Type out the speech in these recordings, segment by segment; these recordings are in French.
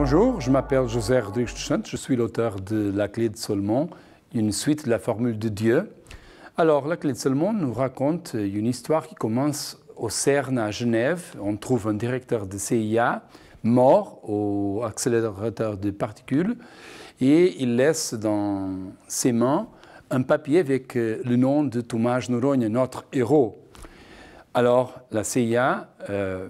Bonjour, je m'appelle José Rodrigues je suis l'auteur de La clé de Solomon, une suite de la formule de Dieu. Alors, La clé de Solomon nous raconte une histoire qui commence au CERN à Genève. On trouve un directeur de CIA mort au accélérateur de particules et il laisse dans ses mains un papier avec euh, le nom de Thomas Noronha, notre héros. Alors, la CIA euh,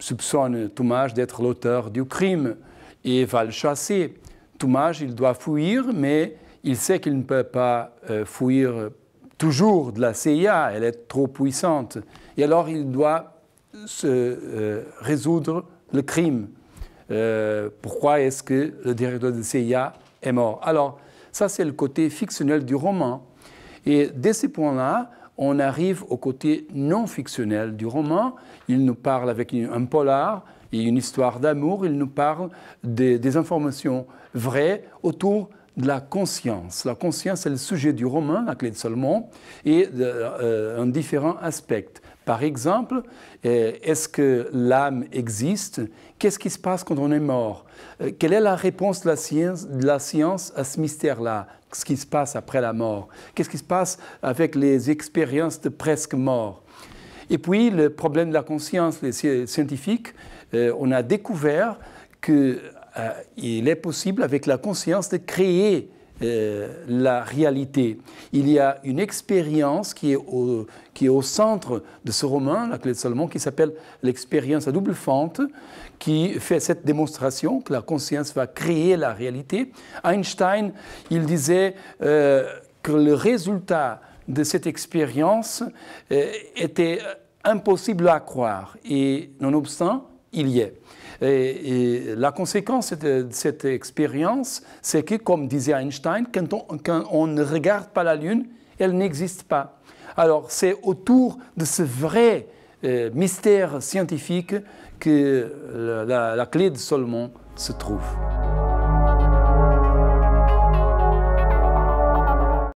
soupçonne Thomas d'être l'auteur du crime et va le chasser. Toumage, il doit fuir, mais il sait qu'il ne peut pas euh, fuir toujours de la CIA, elle est trop puissante. Et alors il doit se euh, résoudre le crime. Euh, pourquoi est-ce que le directeur de la CIA est mort Alors, ça c'est le côté fictionnel du roman. Et dès ce point-là, on arrive au côté non fictionnel du roman. Il nous parle avec un polar, et une histoire d'amour, il nous parle des, informations vraies autour de la conscience. La conscience est le sujet du roman, La clé de Solomon, et en euh, différents aspects. Par exemple, euh, est-ce que l'âme existe Qu'est-ce qui se passe quand on est mort euh, Quelle est la réponse de la science, de la science à ce mystère-là Ce qui se passe après la mort Qu'est-ce qui se passe avec les expériences de presque mort et puis le problème de la conscience, les scientifiques, euh, on a découvert qu'il euh, est possible avec la conscience de créer euh, la réalité. Il y a une expérience qui est, au, qui est au centre de ce roman, La clé de Salomon, qui s'appelle l'expérience à double fente, qui fait cette démonstration que la conscience va créer la réalité. Einstein, il disait que le résultat de cette expérience euh, était impossible à croire. Et nonobstant, il y est. la conséquence de, cette expérience, c'est que, comme disait Einstein, quand on, ne regarde pas la Lune, elle n'existe pas. Alors c'est autour de ce vrai euh, mystère scientifique que euh, la, la clé de Solomon se trouve.